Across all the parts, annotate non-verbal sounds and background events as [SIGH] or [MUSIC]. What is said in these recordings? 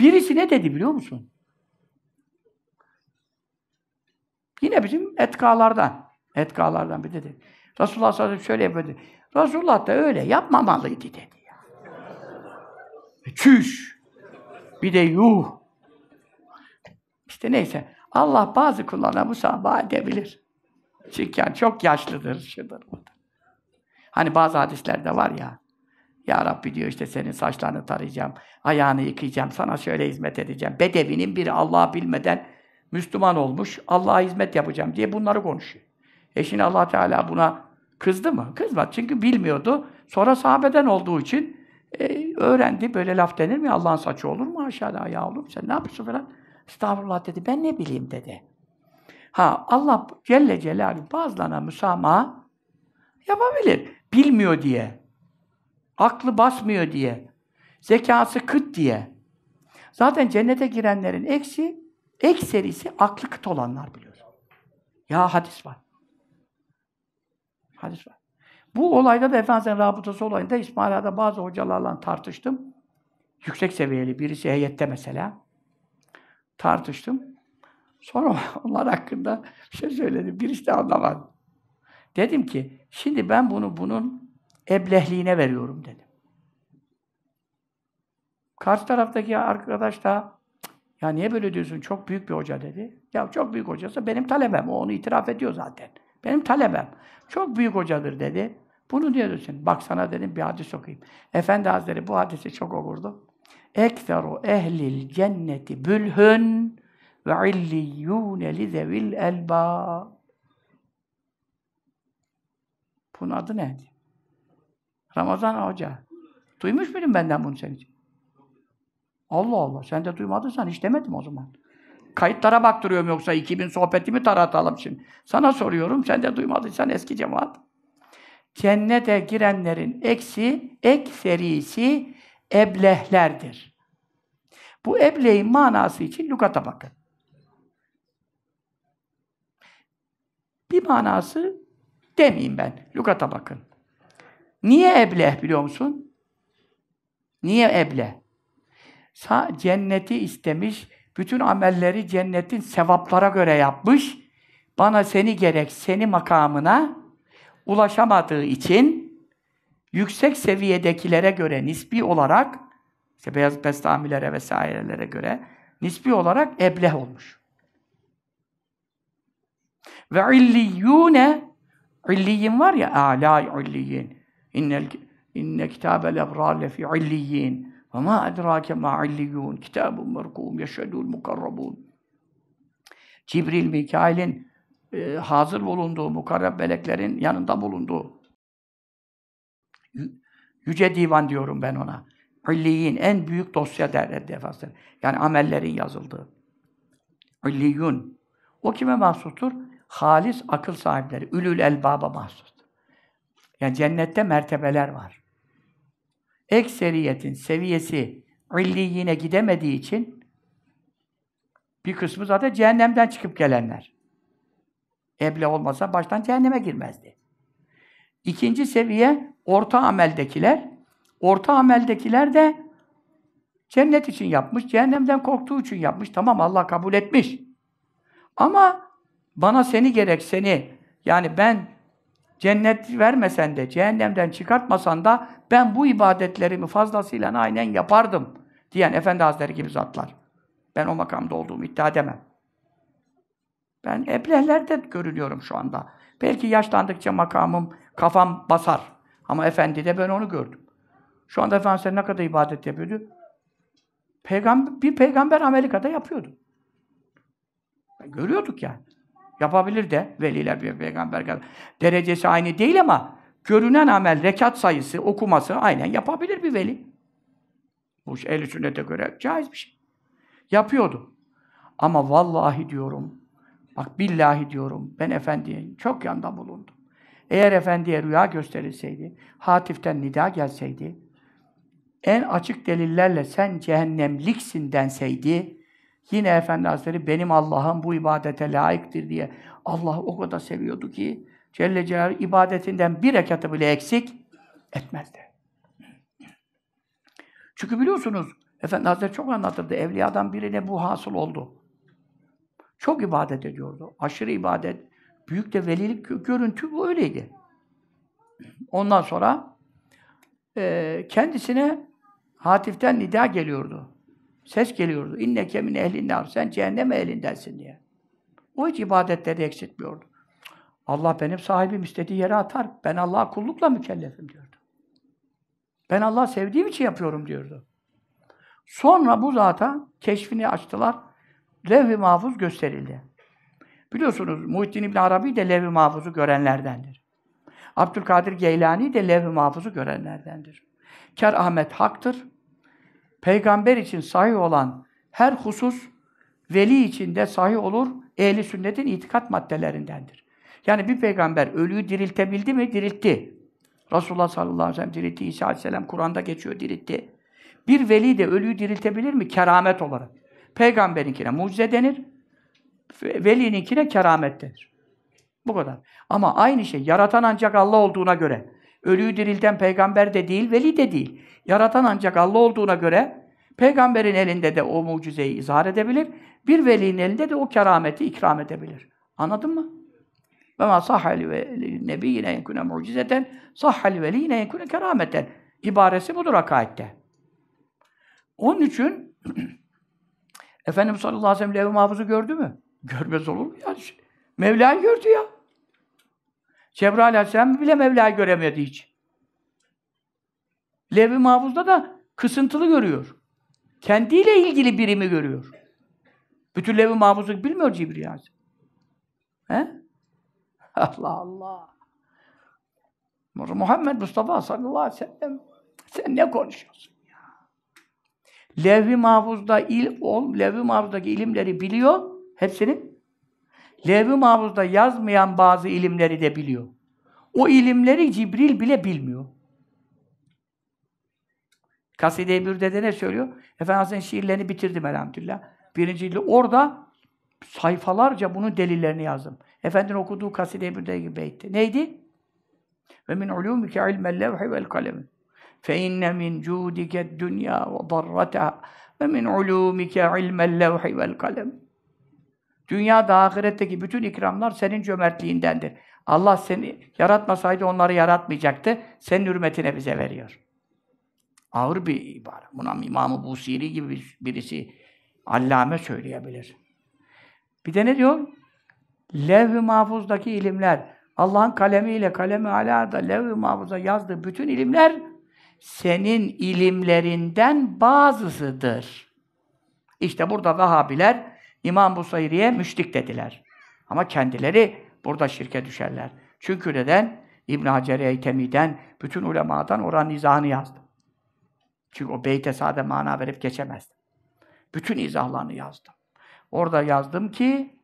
Birisi ne dedi biliyor musun? Yine bizim etkalardan. Etkalardan bir dedi. Resulullah sallallahu aleyhi ve sellem şöyle yapıyordu. Resulullah da öyle yapmamalıydı dedi. Ya. E, çüş. Bir de yuh. İşte neyse. Allah bazı kullarına müsamaha edebilir. Çünkü yani çok yaşlıdır, şudur, budur. Hani bazı hadislerde var ya, ya Rabbi diyor işte senin saçlarını tarayacağım, ayağını yıkayacağım, sana şöyle hizmet edeceğim. Bedevinin biri Allah bilmeden Müslüman olmuş, Allah'a hizmet yapacağım diye bunları konuşuyor. E allah Teala buna kızdı mı? Kızmadı. Çünkü bilmiyordu. Sonra sahabeden olduğu için e, öğrendi. Böyle laf denir mi? Allah'ın saçı olur mu? Aşağıda ayağı olur Sen ne yapıyorsun falan. Estağfurullah dedi. Ben ne bileyim dedi. Ha Allah Celle Celaluhu bazılarına müsamaha yapabilir. Bilmiyor diye. Aklı basmıyor diye. Zekası kıt diye. Zaten cennete girenlerin eksi, ekserisi aklı kıt olanlar biliyor. Ya hadis var. Hadis var. Bu olayda da Efendimiz'in rabıtası olayında İsmaila'da bazı hocalarla tartıştım. Yüksek seviyeli birisi heyette mesela. Tartıştım. Sonra [LAUGHS] onlar hakkında bir şey söyledim. Birisi de anlamadı. Dedim ki, şimdi ben bunu bunun eblehliğine veriyorum dedim. Karşı taraftaki arkadaş da ya niye böyle diyorsun? Çok büyük bir hoca dedi. Ya çok büyük hocası benim talebem. O onu itiraf ediyor zaten. Benim talebem. Çok büyük hocadır dedi. Bunu niye diyorsun? Bak sana dedim bir hadis okuyayım. Efendi Hazretleri bu hadisi çok okurdu. Ekseru ehlil cenneti bülhün ve illiyyûne lizevil elbâ. Bunun adı neydi? Ramazan Hoca. Duymuş muydun benden bunu senin için? Allah Allah. Sen de duymadıysan hiç demedim o zaman. Kayıtlara baktırıyorum yoksa 2000 sohbetimi taratalım şimdi. Sana soruyorum. Sen de duymadıysan eski cemaat. Cennete girenlerin eksi, ekserisi eblehlerdir. Bu ebleğin manası için lügata bakın. Bir manası demeyeyim ben. Lügata bakın. Niye ebleh biliyor musun? Niye eble? Sa cenneti istemiş, bütün amelleri cennetin sevaplara göre yapmış. Bana seni gerek, seni makamına ulaşamadığı için yüksek seviyedekilere göre nispi olarak işte beyaz bestamilere vesairelere göre nispi olarak ebleh olmuş. Ve illiyyune illiyin var ya, âlâ illiyin İnnel inne kitabel ebrar lefi illiyyin. Ve ma edrake ma illiyun. Kitabun merkum yeşhedul mukarrabun. Cibril, Mikail'in e, hazır bulunduğu, mukarrab meleklerin yanında bulunduğu yüce divan diyorum ben ona. İlliyin, en büyük dosya derler defasları. Yani amellerin yazıldığı. İlliyun. O kime mahsustur? Halis akıl sahipleri, ülül elbaba mahsustur. Yani cennette mertebeler var. Ekseriyetin seviyesi illiyine gidemediği için bir kısmı zaten cehennemden çıkıp gelenler. Eble olmasa baştan cehenneme girmezdi. İkinci seviye orta ameldekiler. Orta ameldekiler de cennet için yapmış, cehennemden korktuğu için yapmış. Tamam Allah kabul etmiş. Ama bana seni gerek seni yani ben cennet vermesen de, cehennemden çıkartmasan da ben bu ibadetlerimi fazlasıyla aynen yapardım diyen Efendi Hazretleri gibi zatlar. Ben o makamda olduğumu iddia edemem. Ben eblehlerde görülüyorum şu anda. Belki yaşlandıkça makamım, kafam basar. Ama efendi de ben onu gördüm. Şu anda Efendimiz ne kadar ibadet yapıyordu? Peygamber, bir peygamber Amerika'da yapıyordu. Görüyorduk yani. Yapabilir de veliler bir peygamber kadar. Derecesi aynı değil ama görünen amel, rekat sayısı, okuması aynen yapabilir bir veli. Bu ehl sünnete göre caiz bir şey. Yapıyordu. Ama vallahi diyorum, bak billahi diyorum, ben efendiye çok yanda bulundum. Eğer efendiye rüya gösterilseydi, hatiften nida gelseydi, en açık delillerle sen cehennemliksin denseydi, Yine Efendi Hazretleri benim Allah'ım bu ibadete layıktır diye Allah o kadar seviyordu ki Celle Celaluhu ibadetinden bir rekatı bile eksik etmezdi. Çünkü biliyorsunuz Efendi Hazretleri çok anlatırdı. Evliyadan birine bu hasıl oldu. Çok ibadet ediyordu. Aşırı ibadet. Büyük de velilik görüntü bu öyleydi. Ondan sonra e, kendisine Hatif'ten nida geliyordu. Ses geliyordu. İnne kemin ehlin Sen cehenneme elindensin diye. O hiç ibadetleri eksiltmiyordu. Allah benim sahibim istediği yere atar. Ben Allah'a kullukla mükellefim diyordu. Ben Allah sevdiğim için yapıyorum diyordu. Sonra bu zata keşfini açtılar. Levh-i mahfuz gösterildi. Biliyorsunuz Muhittin İbn Arabi de levh-i mahfuzu görenlerdendir. Abdülkadir Geylani de levh-i mahfuzu görenlerdendir. Kar Ahmet haktır peygamber için sahih olan her husus veli için de sahih olur. Ehli sünnetin itikat maddelerindendir. Yani bir peygamber ölüyü diriltebildi mi? Diriltti. Resulullah sallallahu aleyhi ve sellem diriltti. İsa aleyhisselam Kur'an'da geçiyor diriltti. Bir veli de ölüyü diriltebilir mi? Keramet olarak. Peygamberinkine mucize denir. Velininkine keramet denir. Bu kadar. Ama aynı şey yaratan ancak Allah olduğuna göre Ölüyü dirilten peygamber de değil, veli de değil. Yaratan ancak Allah olduğuna göre peygamberin elinde de o mucizeyi izhar edebilir. Bir velinin elinde de o kerameti ikram edebilir. Anladın mı? Ve ma sahhel ve nebi yine enkune mucizeten sahhel veli yine enkune kerameten. İbaresi budur akaidde. Onun için [CLEARS THROAT] Efendimiz sallallahu aleyhi ve sellem levh-i mahfuzu gördü mü? Görmez olur mu ya? Mevla'yı gördü ya. Cebrail Aleyhisselam bile Mevla'yı göremedi hiç. Levi i Mahfuz'da da kısıntılı görüyor. Kendiyle ilgili birimi görüyor. Bütün Levi i Mahfuz'u bilmiyor Cibril Aleyhisselam. He? [LAUGHS] Allah Allah. Muhammed Mustafa sallallahu aleyhi ve sellem sen ne konuşuyorsun ya? levh Mahfuz'da il, ol, levh Mahfuz'daki ilimleri biliyor. Hepsini Levh-i Mahfuz'da yazmayan bazı ilimleri de biliyor. O ilimleri Cibril bile bilmiyor. Kaside-i Bürde'de ne söylüyor? Efendimiz'in şiirlerini bitirdim elhamdülillah. Birinci cildi. Orada sayfalarca bunun delillerini yazdım. Efendinin okuduğu Kaside-i Bürde gibi beytti. Neydi? Ve min ulûmike ilmel levhi vel kalem. Fe inne min cûdike dünya ve darrataha ve min ulûmike ilmel levhi vel kalem. Dünya da ahiretteki bütün ikramlar senin cömertliğindendir. Allah seni yaratmasaydı onları yaratmayacaktı. Senin hürmetine bize veriyor. Ağır bir ibare. Buna İmam-ı Busiri gibi birisi allame söyleyebilir. Bir de ne diyor? Levh-i mahfuzdaki ilimler, Allah'ın kalemiyle, kalemi alada, levh-i mahfuzda yazdığı bütün ilimler senin ilimlerinden bazısıdır. İşte burada Vahabiler İmam Busayri'ye müşrik dediler. Ama kendileri burada şirke düşerler. Çünkü neden? İbn Hacer Eytemi'den, bütün ulemadan oranın izahını yazdı. Çünkü o beyte sade mana verip geçemezdi. Bütün izahlarını yazdım. Orada yazdım ki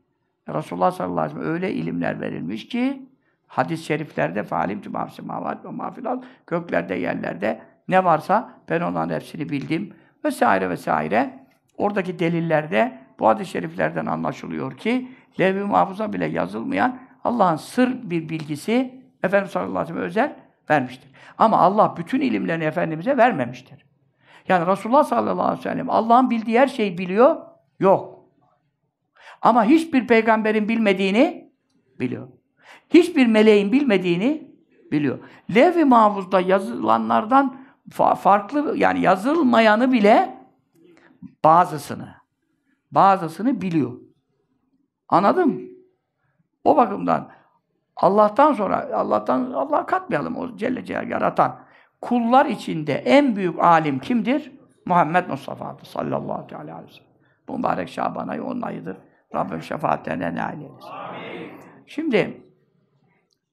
Resulullah sallallahu aleyhi ve sellem öyle ilimler verilmiş ki hadis-i şeriflerde falim tüm hafsi mavat ve mafilat göklerde yerlerde ne varsa ben onların hepsini bildim vesaire vesaire. Oradaki delillerde bu hadis-i şeriflerden anlaşılıyor ki levh-i mahfuza bile yazılmayan Allah'ın sır bir bilgisi Efendimiz sallallahu aleyhi ve sellem özel vermiştir. Ama Allah bütün ilimlerini Efendimiz'e vermemiştir. Yani Resulullah sallallahu aleyhi ve sellem Allah'ın bildiği her şeyi biliyor, yok. Ama hiçbir peygamberin bilmediğini biliyor. Hiçbir meleğin bilmediğini biliyor. Lev-i mahfuzda yazılanlardan fa- farklı yani yazılmayanı bile bazısını bazısını biliyor. Anladın mı? O bakımdan Allah'tan sonra, Allah'tan Allah katmayalım o Celle Celal yaratan. Kullar içinde en büyük alim kimdir? Muhammed Mustafa'dır sallallahu aleyhi ve sellem. Bu mübarek Şaban ayı onun ayıdır. Rabbim şefaatlerine nail eylesin. Şimdi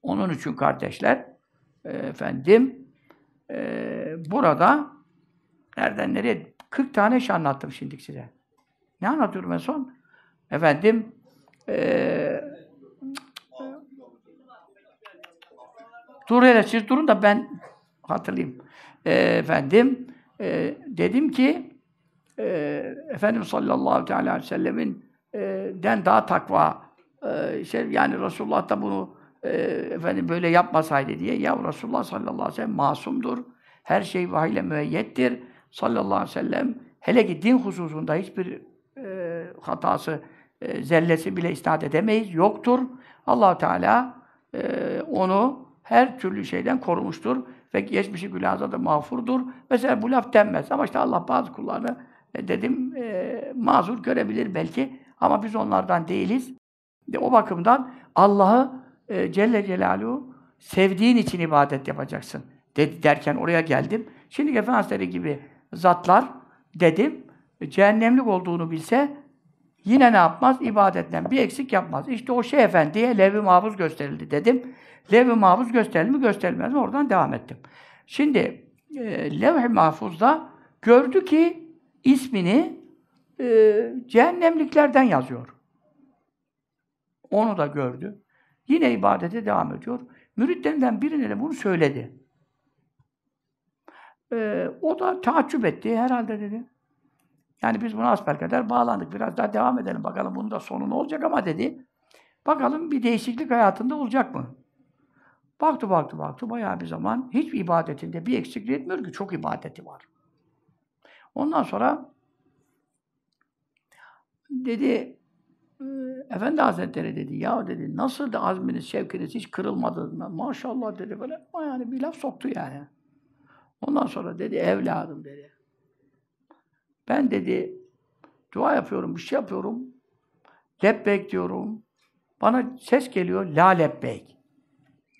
onun için kardeşler e, efendim e, burada nereden nereye 40 tane şey anlattım şimdi size. Ne anlatıyorum en son? Efendim ee, dur hele siz durun da ben hatırlayayım. E, efendim e, dedim ki e, Efendimiz sallallahu aleyhi ve sellemin e, den daha takva e, şey yani Resulullah da bunu e, efendim böyle yapmasaydı diye ya Resulullah sallallahu aleyhi ve sellem masumdur. Her şey vahiyle müeyyettir. Sallallahu aleyhi ve sellem hele ki din hususunda hiçbir hatası, e, zellesi bile isnat edemeyiz. Yoktur. allah Teala e, onu her türlü şeyden korumuştur. Ve geçmişi gülaza da mağfurdur. Mesela bu laf denmez. Ama işte Allah bazı kullarını e, dedim e, mazur görebilir belki. Ama biz onlardan değiliz. De, o bakımdan Allah'ı e, Celle Celaluhu sevdiğin için ibadet yapacaksın. Dedi, derken oraya geldim. Şimdi Efendimiz gibi zatlar dedim cehennemlik olduğunu bilse Yine ne yapmaz? İbadetten bir eksik yapmaz. İşte o şey efendiye levh-i mahfuz gösterildi dedim. Levh-i mahfuz gösterildi mi gösterilmez mi? Oradan devam ettim. Şimdi e, levh-i mahfuzda gördü ki ismini e, cehennemliklerden yazıyor. Onu da gördü. Yine ibadete devam ediyor. Müritlerinden birine de bunu söyledi. E, o da taaccüp etti. Herhalde dedi. Yani biz buna asbelkader bağlandık. Biraz daha devam edelim bakalım bunun da sonu ne olacak ama dedi. Bakalım bir değişiklik hayatında olacak mı? Baktı baktı baktı bayağı bir zaman hiçbir ibadetinde bir eksiklik etmiyor ki çok ibadeti var. Ondan sonra dedi ee, Efendi Hazretleri dedi ya dedi nasıl da azminiz, şevkiniz hiç kırılmadı. Maşallah dedi böyle yani bir laf soktu yani. Ondan sonra dedi evladım dedi. Ben dedi dua yapıyorum, bir şey yapıyorum. Lebbek diyorum. Bana ses geliyor, la lebbek.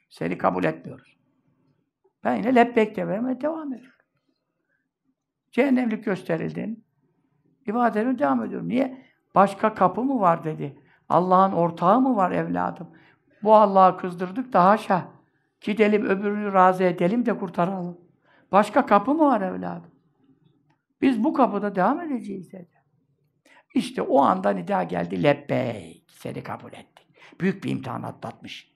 Seni kabul etmiyoruz. Ben yine lebbek demeye devam ediyorum. Cehennemlik gösterildin. İbadetime devam ediyorum. Niye? Başka kapı mı var dedi. Allah'ın ortağı mı var evladım? Bu Allah'ı kızdırdık da haşa. Gidelim öbürünü razı edelim de kurtaralım. Başka kapı mı var evladım? Biz bu kapıda devam edeceğiz dedi. İşte o anda nida geldi. Lebbeyk. Seni kabul ettik. Büyük bir imtihan atlatmış.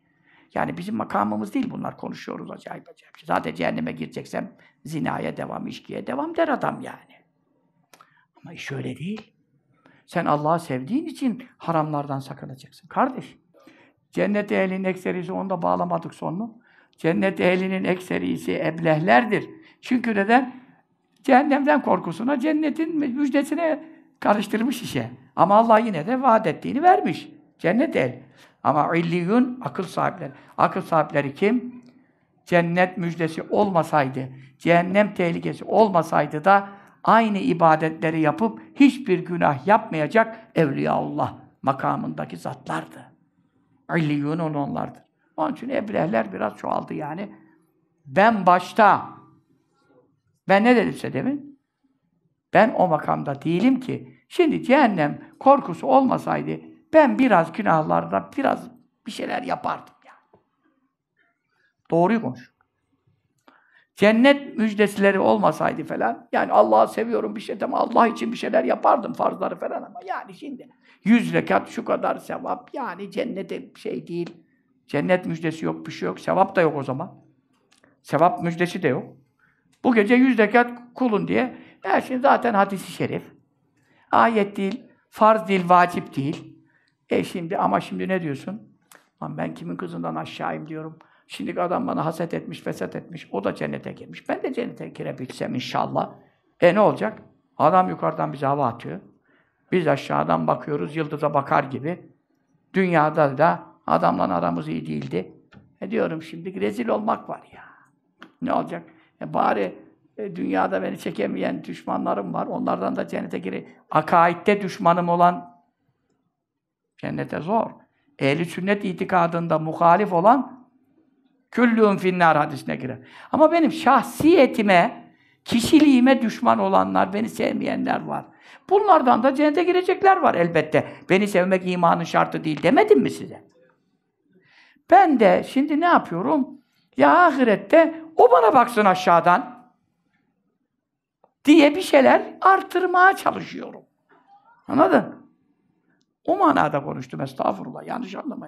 Yani bizim makamımız değil bunlar. Konuşuyoruz acayip acayip. Zaten cehenneme gireceksem zinaya devam, içkiye devam der adam yani. Ama iş öyle değil. Sen Allah'ı sevdiğin için haramlardan sakınacaksın. Kardeş, cennet ehlinin ekserisi, onu da bağlamadık sonunu. Cennet ehlinin ekserisi eblehlerdir. Çünkü neden? cehennemden korkusuna, cennetin müjdesine karıştırmış işe. Ama Allah yine de vaat ettiğini vermiş. Cennet el. Ama illiyun akıl sahipleri. Akıl sahipleri kim? Cennet müjdesi olmasaydı, cehennem tehlikesi olmasaydı da aynı ibadetleri yapıp hiçbir günah yapmayacak Evliyaullah makamındaki zatlardı. İlliyun onlardır. Onun için ebrehler biraz çoğaldı yani. Ben başta ben ne dedim size demin? Ben o makamda değilim ki. Şimdi cehennem korkusu olmasaydı ben biraz günahlarda biraz bir şeyler yapardım ya. Doğruyu konuş. Cennet müjdesileri olmasaydı falan, yani Allah'ı seviyorum bir şey ama Allah için bir şeyler yapardım farzları falan ama yani şimdi yüz rekat şu kadar sevap yani cennete şey değil. Cennet müjdesi yok, bir şey yok. Sevap da yok o zaman. Sevap müjdesi de yok. Bu gece yüz rekat kulun diye. Ya şimdi şey zaten hadisi şerif. Ayet değil, farz değil, vacip değil. E şimdi ama şimdi ne diyorsun? Lan ben kimin kızından aşağıyım diyorum. Şimdi adam bana haset etmiş, fesat etmiş. O da cennete girmiş. Ben de cennete girebilsem inşallah. E ne olacak? Adam yukarıdan bize hava atıyor. Biz aşağıdan bakıyoruz, yıldıza bakar gibi. Dünyada da adamla aramız iyi değildi. E diyorum şimdi rezil olmak var ya. Ne olacak? E bari e, dünyada beni çekemeyen düşmanlarım var. Onlardan da cennete gire, Akaidde düşmanım olan cennete zor. Ehli sünnet itikadında muhalif olan küllüğün finnar hadisine girer. Ama benim şahsiyetime, kişiliğime düşman olanlar, beni sevmeyenler var. Bunlardan da cennete girecekler var elbette. Beni sevmek imanın şartı değil demedim mi size? Ben de şimdi ne yapıyorum? Ya ahirette o bana baksın aşağıdan. Diye bir şeyler artırmaya çalışıyorum. Anladın? O manada konuştum estağfurullah. Yanlış anlamayın.